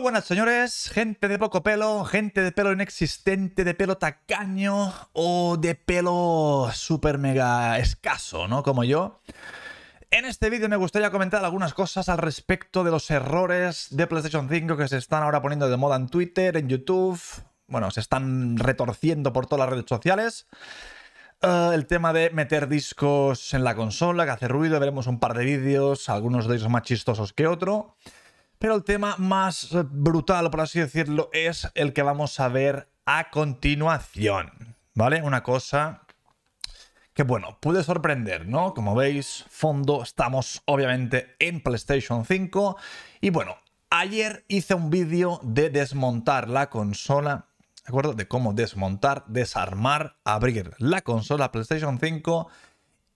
buenas señores, gente de poco pelo, gente de pelo inexistente, de pelo tacaño o de pelo super mega escaso, ¿no? Como yo. En este vídeo me gustaría comentar algunas cosas al respecto de los errores de PlayStation 5 que se están ahora poniendo de moda en Twitter, en YouTube, bueno, se están retorciendo por todas las redes sociales. Eh, el tema de meter discos en la consola, que hace ruido, veremos un par de vídeos, algunos de ellos más chistosos que otro. Pero el tema más brutal, por así decirlo, es el que vamos a ver a continuación. ¿Vale? Una cosa que bueno, pude sorprender, ¿no? Como veis, fondo, estamos obviamente en PlayStation 5 y bueno, ayer hice un vídeo de desmontar la consola, ¿de acuerdo? De cómo desmontar, desarmar, abrir la consola PlayStation 5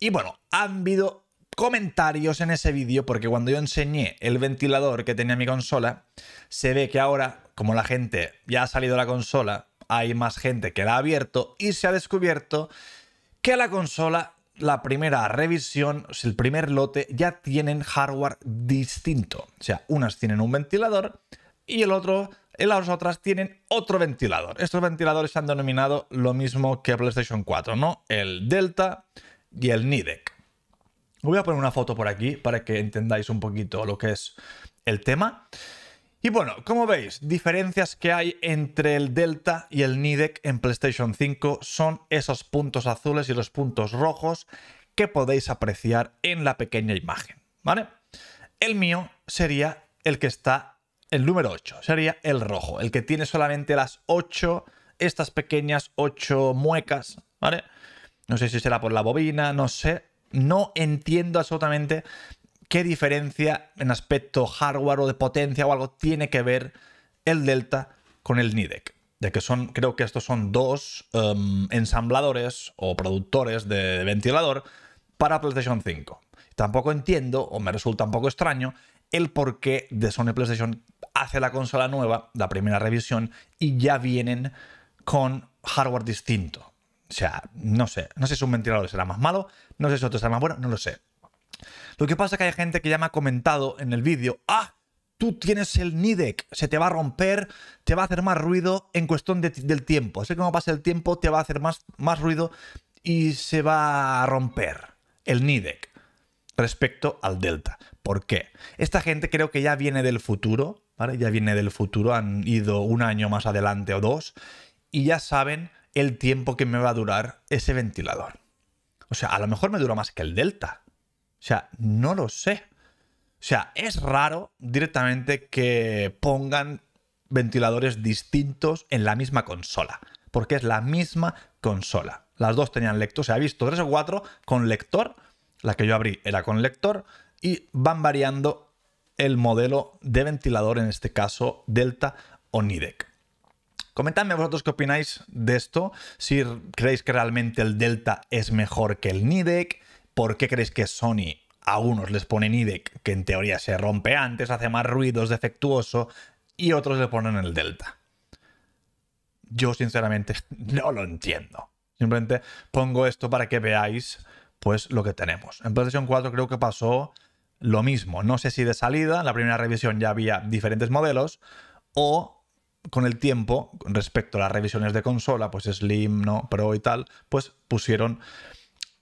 y bueno, han habido comentarios en ese vídeo porque cuando yo enseñé el ventilador que tenía mi consola, se ve que ahora, como la gente ya ha salido la consola, hay más gente que la ha abierto y se ha descubierto que la consola, la primera revisión, el primer lote, ya tienen hardware distinto. O sea, unas tienen un ventilador y el otro las otras tienen otro ventilador. Estos ventiladores se han denominado lo mismo que PlayStation 4, ¿no? El Delta y el Nidec voy a poner una foto por aquí para que entendáis un poquito lo que es el tema. Y bueno, como veis, diferencias que hay entre el Delta y el Nidec en PlayStation 5 son esos puntos azules y los puntos rojos que podéis apreciar en la pequeña imagen, ¿vale? El mío sería el que está, el número 8, sería el rojo, el que tiene solamente las 8, estas pequeñas 8 muecas, ¿vale? No sé si será por la bobina, no sé, no entiendo absolutamente qué diferencia en aspecto hardware o de potencia o algo tiene que ver el Delta con el Nidec. De que son, creo que estos son dos em, ensambladores o productores de ventilador para PlayStation 5. Tampoco entiendo, o me resulta un poco extraño, el porqué de Sony PlayStation hace la consola nueva, la primera revisión, y ya vienen con hardware distinto. O sea, no sé. No sé si un ventilador será más malo, no sé si otro será más bueno, no lo sé. Lo que pasa es que hay gente que ya me ha comentado en el vídeo, ah, tú tienes el Nidec, se te va a romper, te va a hacer más ruido en cuestión del tiempo. Así que como pasa el tiempo, te va a hacer más, más ruido y se va a romper el Nidec respecto al Delta. ¿Por qué? Esta gente creo que ya viene del futuro, ¿vale? Ya viene del futuro, han ido un año más adelante o dos y ya saben el tiempo que me va a durar ese ventilador. O sea, a lo mejor me dura más que el Delta. O sea, no lo sé. O sea, es raro directamente que pongan ventiladores distintos en la misma consola. Porque es la misma consola. Las dos tenían lector. se ha visto tres o cuatro con lector. La que yo abrí era con lector. Y van variando el modelo de ventilador, en este caso Delta o Nidec. Comentadme vosotros qué opináis de esto, si creéis que realmente el Delta es mejor que el Nidec, por qué creéis que Sony a unos les pone Nidec, que en teoría se rompe antes, hace más ruido, es defectuoso, y otros le ponen el Delta. Yo sinceramente no lo entiendo. Simplemente pongo esto para que veáis pues lo que tenemos. En PlayStation 4 creo que pasó lo mismo. No sé si de salida, en la primera revisión ya había diferentes modelos, o con el tiempo, respecto a las revisiones de consola, pues Slim, ¿no? Pro y tal, pues pusieron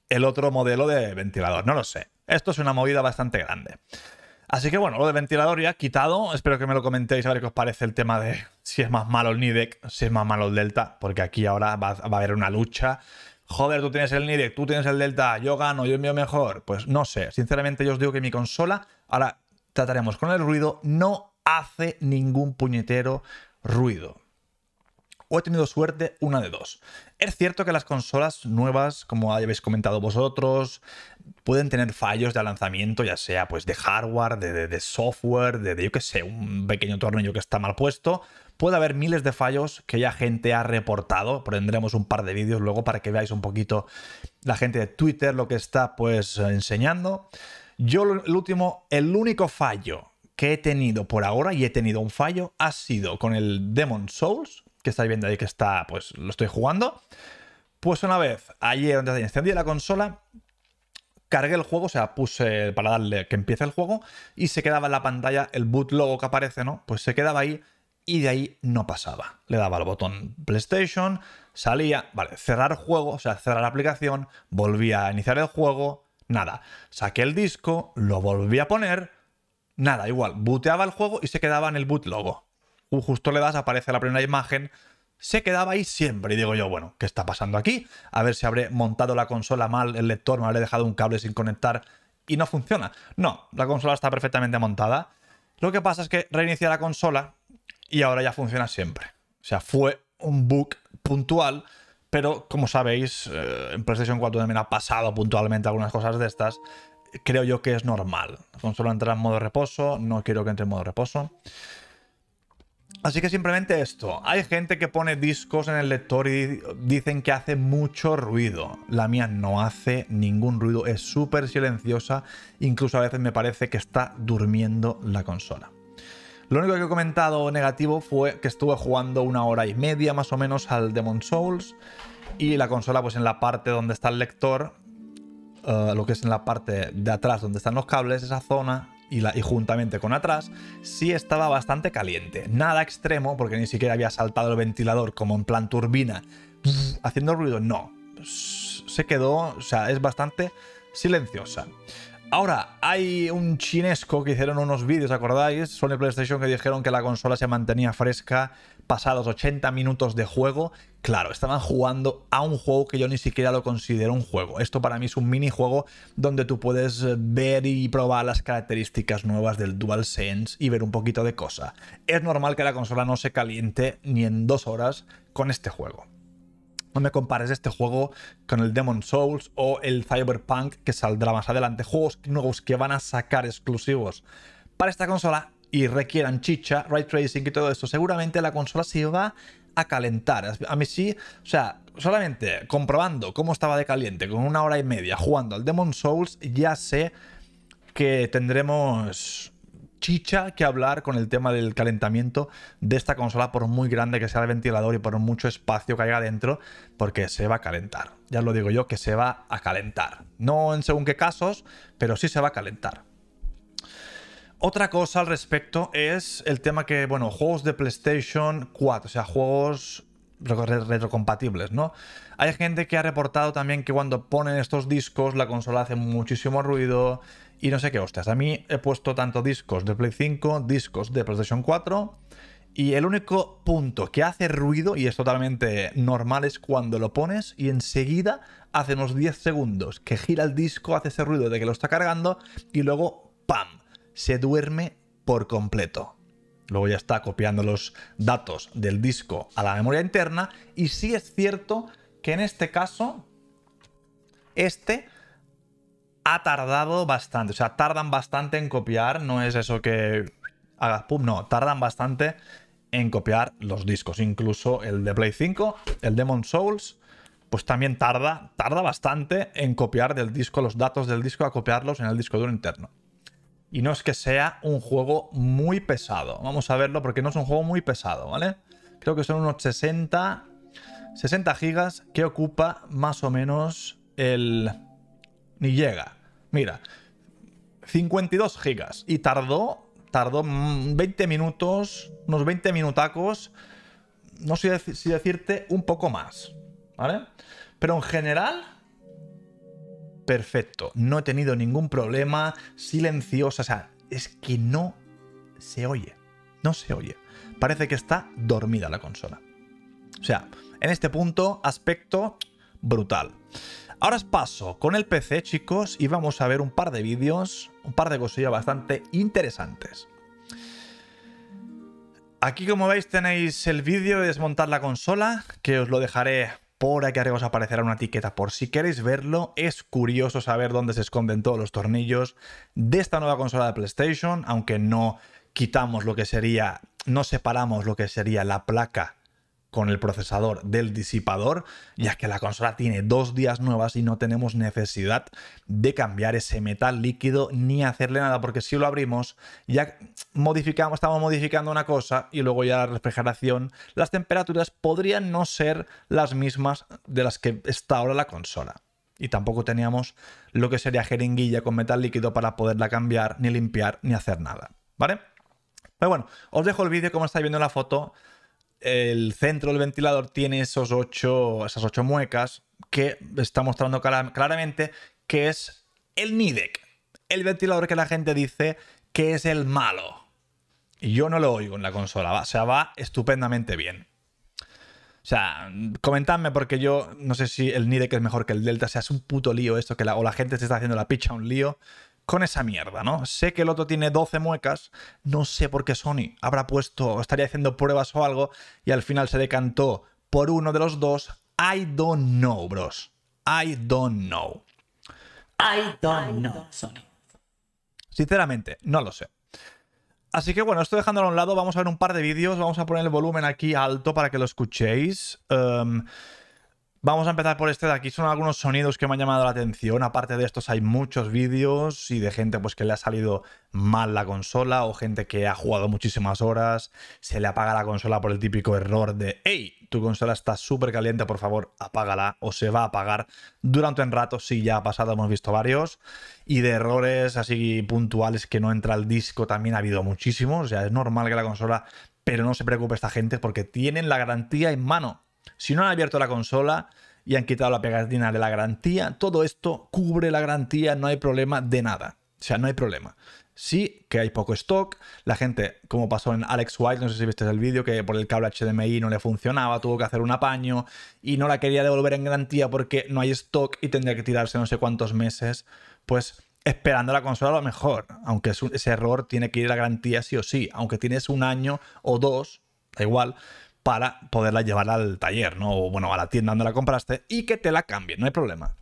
el otro modelo de ventilador. No lo sé. Esto es una movida bastante grande. Así que bueno, lo de ventilador ya quitado. Espero que me lo comentéis a ver qué os parece el tema de si es más malo el Nidec, si es más malo el Delta, porque aquí ahora va, va a haber una lucha. Joder, tú tienes el Nidec, tú tienes el Delta, yo gano, yo envío mejor. Pues no sé, sinceramente yo os digo que mi consola, ahora trataremos con el ruido, no hace ningún puñetero ruido. O he tenido suerte una de dos. Es cierto que las consolas nuevas, como habéis comentado vosotros, pueden tener fallos de lanzamiento, ya sea pues de hardware, de, software, de, de yo qué sé, un pequeño tornillo que está mal puesto, puede haber miles de fallos que ya gente ha reportado. Prendremos un par de vídeos luego para que veáis un poquito la gente de Twitter lo que está pues enseñando. Yo el último, el único fallo que he tenido por ahora y he tenido un fallo ha sido con el Demon Souls, que estáis viendo ahí que está, pues lo estoy jugando. Pues una vez, ayer donde se encendí la consola, cargué el juego, o sea, puse para darle que empiece el juego y se quedaba en la pantalla el boot logo que aparece, ¿no? Pues se quedaba ahí y de ahí no pasaba. Le daba al botón PlayStation, salía, vale, cerrar juego, o sea, cerrar la aplicación, volvía a iniciar el juego, nada. Saqué el disco, lo volví a poner Nada, igual, booteaba el juego y se quedaba en el boot logo. Uh, justo le das, aparece la primera imagen, se quedaba ahí siempre. Y digo yo, bueno, ¿qué está pasando aquí? A ver si habré montado la consola mal, el lector me habré dejado un cable sin conectar y no funciona. No, la consola está perfectamente montada. Lo que pasa es que reinicia la consola y ahora ya funciona siempre. O sea, fue un bug puntual, pero como sabéis, eh, en PlayStation 4 también ha pasado puntualmente algunas cosas de estas creo yo que es normal. La consola entra en modo reposo, no quiero que entre en modo reposo. Así que simplemente esto. Hay gente que pone discos en el lector y dicen que hace mucho ruido. La mía no hace ningún ruido, es súper silenciosa. Incluso a veces me parece que está durmiendo la consola. Lo único que he comentado negativo fue que estuve jugando una hora y media más o menos al Demon Souls y la consola pues en la parte donde está el lector eh, lo que es en la parte de atrás donde están los cables, esa zona y, juntamente con atrás, sí estaba bastante caliente. Nada extremo, porque ni siquiera había saltado el ventilador como en plan turbina, haciendo ruido, no. Se quedó, o sea, es bastante silenciosa. Ahora, hay un chinesco que hicieron unos vídeos, ¿acordáis? Sony PlayStation que dijeron que la consola se mantenía fresca pasados 80 minutos de juego, claro, estaban jugando a un juego que yo ni siquiera lo considero un juego. Esto para mí es un minijuego donde tú puedes eh, ver y probar las características nuevas del DualSense y ver un poquito de cosa. Es normal que la consola no se caliente ni en dos horas con este juego. No me compares este juego con el Demon Souls o el Cyberpunk que saldrá más adelante. Juegos nuevos que van a sacar exclusivos para esta consola y requieran chicha, ray tracing y todo esto seguramente la consola se va a calentar. A mí sí, o sea, solamente comprobando cómo estaba de caliente con una hora y media jugando al Demon Souls, ya sé que tendremos chicha que hablar con el tema del calentamiento de esta consola, por muy grande que sea el ventilador y por mucho espacio que haya dentro, porque se va a calentar. Ya lo digo yo, que se va a calentar. No en según qué casos, pero sí se va a calentar. Otra cosa al respecto es el tema que, bueno, juegos de PlayStation 4, o sea, juegos retrocompatibles, ¿no? Hay gente que ha reportado también que cuando ponen estos discos la consola hace muchísimo ruido y no sé qué hostias. A mí he puesto tanto discos de Play 5, discos de PlayStation 4 y el único punto que hace ruido y es totalmente normal es cuando lo pones y enseguida hace unos 10 segundos que gira el disco, hace ese ruido de que lo está cargando y luego ¡pam! se duerme por completo. Luego ya está copiando los datos del disco a la memoria interna y sí es cierto que en este caso este ha tardado bastante, o sea, tardan bastante en copiar, no es eso que hagas pum, no, tardan bastante en copiar los discos, incluso el de Play 5, el Demon Souls, pues también tarda, tarda bastante en copiar del disco los datos del disco a copiarlos en el disco duro interno. Y no es que sea un juego muy pesado. Vamos a verlo porque no es un juego muy pesado, ¿vale? Creo que son unos 60, 60 gigas que ocupa más o menos el... Ni llega. Mira, 52 gigas. Y tardó, tardó 20 minutos, unos 20 minutacos. No sé si decirte un poco más, ¿vale? Pero en general, perfecto. No he tenido ningún problema, silenciosa, o sea, es que no se oye. No se oye. Parece que está dormida la consola. O sea, en este punto, aspecto brutal. Ahora os paso con el PC, chicos, y vamos a ver un par de vídeos, un par de cosillas bastante interesantes. Aquí, como veis, tenéis el vídeo de desmontar la consola, que os lo dejaré por aquí arriba os aparecerá una etiqueta por si queréis verlo. Es curioso saber dónde se esconden todos los tornillos de esta nueva consola de PlayStation, aunque no quitamos lo que sería, no separamos lo que sería la placa con el procesador del disipador, ya que la consola tiene dos días nuevas y no tenemos necesidad de cambiar ese metal líquido ni hacerle nada, porque si lo abrimos, ya modificamos, estamos modificando una cosa y luego ya la refrigeración, las temperaturas podrían no ser las mismas de las que está ahora la consola. Y tampoco teníamos lo que sería jeringuilla con metal líquido para poderla cambiar, ni limpiar, ni hacer nada. ¿Vale? Pero bueno, os dejo el vídeo como estáis viendo en la foto el centro del ventilador tiene esos ocho, esas ocho muecas que está mostrando claramente que es el NIDEC, el ventilador que la gente dice que es el malo. Y yo no lo oigo en la consola, va, o sea, va estupendamente bien. O sea, comentadme porque yo no sé si el NIDEC es mejor que el Delta, o sea, es un puto lío esto, que o la gente se está haciendo la picha un lío, con esa mierda, ¿no? Sé que el otro tiene 12 muecas, no sé por qué Sony habrá puesto, estaría haciendo pruebas o algo, y al final se decantó por uno de los dos. I don't know, bros. I don't know. I don't know, Sony. Sinceramente, no lo sé. Así que bueno, estoy dejándolo a un lado. Vamos a ver un par de vídeos. Vamos a poner el volumen aquí alto para que lo escuchéis. Em, Vamos a empezar por este de aquí. Son algunos sonidos que me han llamado la atención. Aparte de estos hay muchos vídeos y de gente pues, que le ha salido mal la consola o gente que ha jugado muchísimas horas, se le apaga la consola por el típico error de hey, tu consola está súper caliente, por favor, apágala o se va a apagar durante un rato. Sí, ya ha pasado, hemos visto varios. Y de errores así puntuales que no entra el disco también ha habido muchísimos. O sea, es normal que la consola... Pero no se preocupe esta gente porque tienen la garantía en mano si no han abierto la consola y han quitado la pegatina de la garantía, todo esto cubre la garantía, no hay problema de nada. O sea, no hay problema. Sí, que hay poco stock. La gente, como pasó en Alex White, no sé si viste el vídeo, que por el cable HDMI no le funcionaba, tuvo que hacer un apaño y no la quería devolver en garantía porque no hay stock y tendría que tirarse no sé cuántos meses, pues esperando la consola a lo mejor. Aunque ese error tiene que ir a la garantía sí o sí. Aunque tienes un año o dos, da igual, para poderla llevar al taller, ¿no? O bueno, a la tienda donde la compraste y que te la cambien, no hay problema.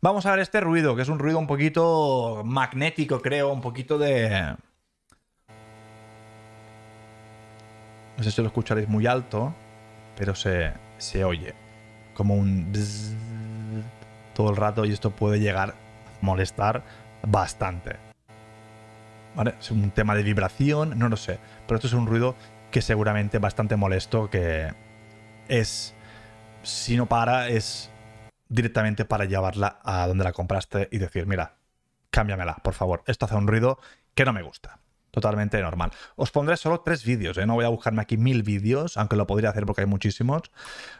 Vamos a ver este ruido, que es un ruido un poquito magnético, creo, un poquito de... No sé si lo escucharéis muy alto, pero se, se oye. Como un... todo el rato y esto puede llegar a molestar bastante. ¿Vale? Es un tema de vibración, no lo sé. Pero esto es un ruido que seguramente bastante molesto, que es, si no para, es directamente para llevarla a donde la compraste y decir, mira, cámbiamela, por favor, esto hace un ruido que no me gusta. Totalmente normal. Os pondré solo tres vídeos, ¿eh? no voy a buscarme aquí mil vídeos, aunque lo podría hacer porque hay muchísimos.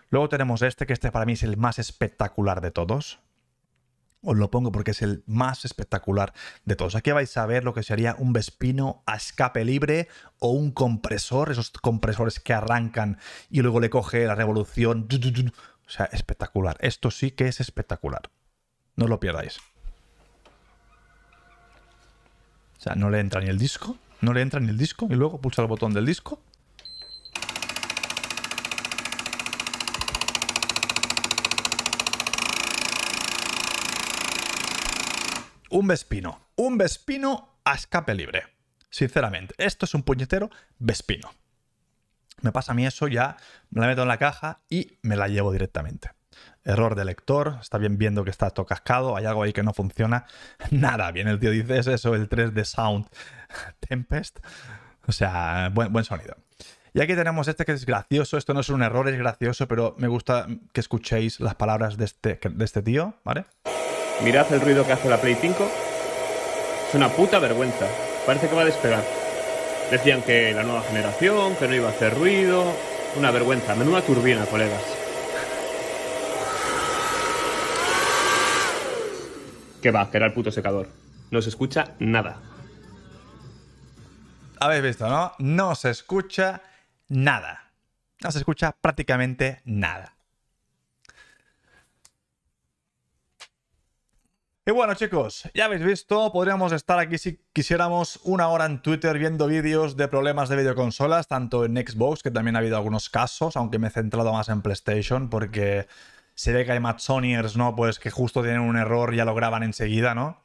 Luego tenemos este, que este para mí es el más espectacular de todos. Os lo pongo porque es el más espectacular de todos. Aquí vais a ver lo que sería un Vespino a escape libre o un compresor, esos compresores que arrancan y luego le coge la revolución. O sea, espectacular. Esto sí que es espectacular. No lo pierdáis. O sea, no le entra ni el disco. No le entra ni el disco. Y luego pulsa el botón del disco. un Vespino. Un Vespino a escape libre. Sinceramente, esto es un puñetero Vespino. Me pasa a mí eso, ya me la meto en la caja y me la llevo directamente. Error de lector, está bien viendo que está todo cascado, hay algo ahí que no funciona. Nada, bien, el tío dice eso, el 3 de Sound Tempest. O sea, buen, buen sonido. Y aquí tenemos este que es gracioso, esto no es un error, es gracioso, pero me gusta que escuchéis las palabras de este, de este tío, ¿vale? Mirad el ruido que hace la Play 5. Es una puta vergüenza. Parece que va a despegar. Decían que la nueva generación, que no iba a hacer ruido. Una vergüenza. Menuda turbina, colegas. Que va, que era el puto secador. No se escucha nada. Habéis visto, ¿no? No se escucha nada. No se escucha prácticamente nada. Y bueno chicos, ya habéis visto, podríamos estar aquí si quisiéramos una hora en Twitter viendo vídeos de problemas de videoconsolas, tanto en Xbox, que también ha habido algunos casos, aunque me he centrado más en PlayStation, porque se ve que hay Matsoniers, ¿no? Pues que justo tienen un error y ya lo graban enseguida, ¿no?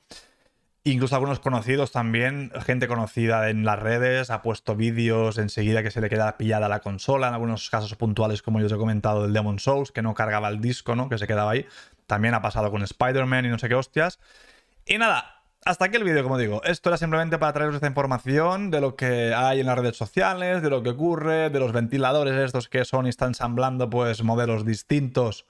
Incluso algunos conocidos también, gente conocida en las redes, ha puesto vídeos enseguida que se le queda pillada la consola, en algunos casos puntuales como yo os he comentado del Demon Souls, que no cargaba el disco, ¿no? Que se quedaba ahí. También ha pasado con Spider-Man y no sé qué hostias. Y nada, hasta aquí el vídeo, como digo. Esto era simplemente para traeros esta información de lo que hay en las redes sociales, de lo que ocurre, de los ventiladores estos que son y está ensamblando pues modelos distintos.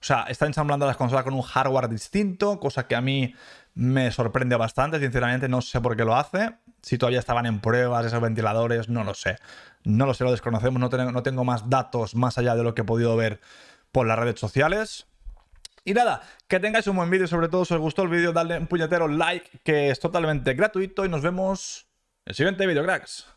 O sea, está ensamblando las consolas con un hardware distinto, cosa que a mí me sorprende bastante, sinceramente, no sé por qué lo hace. Si todavía estaban en pruebas esos ventiladores, no lo sé. No lo sé, lo desconocemos, no tengo más datos más allá de lo que he podido ver por las redes sociales. Y nada, que tengáis un buen vídeo, sobre todo si os gustó el vídeo, dadle un puñetero like, que es totalmente gratuito y nos vemos en el siguiente vídeo, cracks.